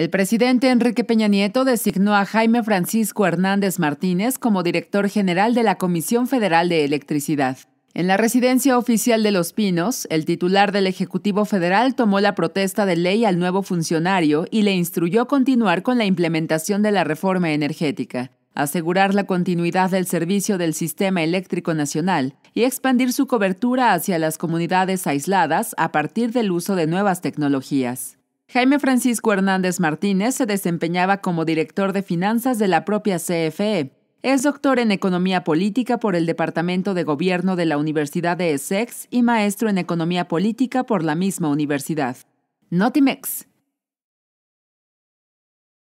El presidente Enrique Peña Nieto designó a Jaime Francisco Hernández Martínez como director general de la Comisión Federal de Electricidad. En la residencia oficial de Los Pinos, el titular del Ejecutivo Federal tomó la protesta de ley al nuevo funcionario y le instruyó continuar con la implementación de la reforma energética, asegurar la continuidad del servicio del sistema eléctrico nacional y expandir su cobertura hacia las comunidades aisladas a partir del uso de nuevas tecnologías. Jaime Francisco Hernández Martínez se desempeñaba como director de finanzas de la propia CFE. Es doctor en Economía Política por el Departamento de Gobierno de la Universidad de Essex y maestro en Economía Política por la misma universidad. Notimex,